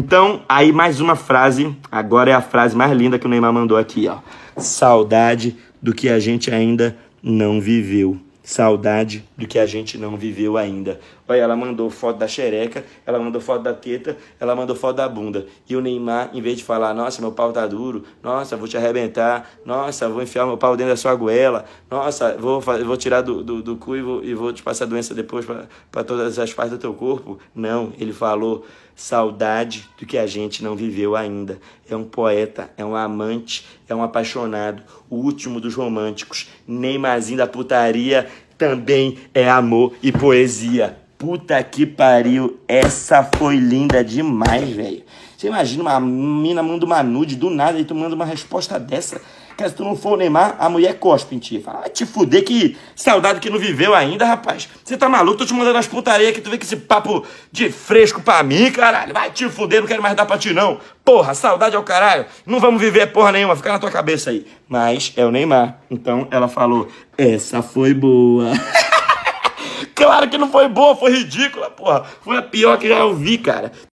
Então, aí mais uma frase. Agora é a frase mais linda que o Neymar mandou aqui, ó. Saudade do que a gente ainda não viveu. Saudade do que a gente não viveu ainda. Olha, ela mandou foto da xereca, ela mandou foto da teta, ela mandou foto da bunda. E o Neymar, em vez de falar, nossa, meu pau tá duro, nossa, vou te arrebentar, nossa, vou enfiar meu pau dentro da sua goela, nossa, vou, vou tirar do, do, do cu e vou, e vou te passar doença depois para todas as partes do teu corpo. Não, ele falou saudade do que a gente não viveu ainda é um poeta, é um amante, é um apaixonado, o último dos românticos, Neymarzinho da putaria, também é amor e poesia. Puta que pariu, essa foi linda demais, velho. Você imagina uma mina manda uma nude do nada e tu manda uma resposta dessa. Cara, se tu não for o Neymar, a mulher cospe em ti. Fala, vai te fuder, que saudade que não viveu ainda, rapaz. Você tá maluco? Tô te mandando as putarias que tu vê que esse papo de fresco pra mim, caralho. Vai te fuder, não quero mais dar pra ti, não. Porra, saudade ao é caralho. Não vamos viver porra nenhuma, fica na tua cabeça aí. Mas é o Neymar. Então ela falou, essa foi boa. claro que não foi boa, foi ridícula, porra. Foi a pior que já ouvi, cara.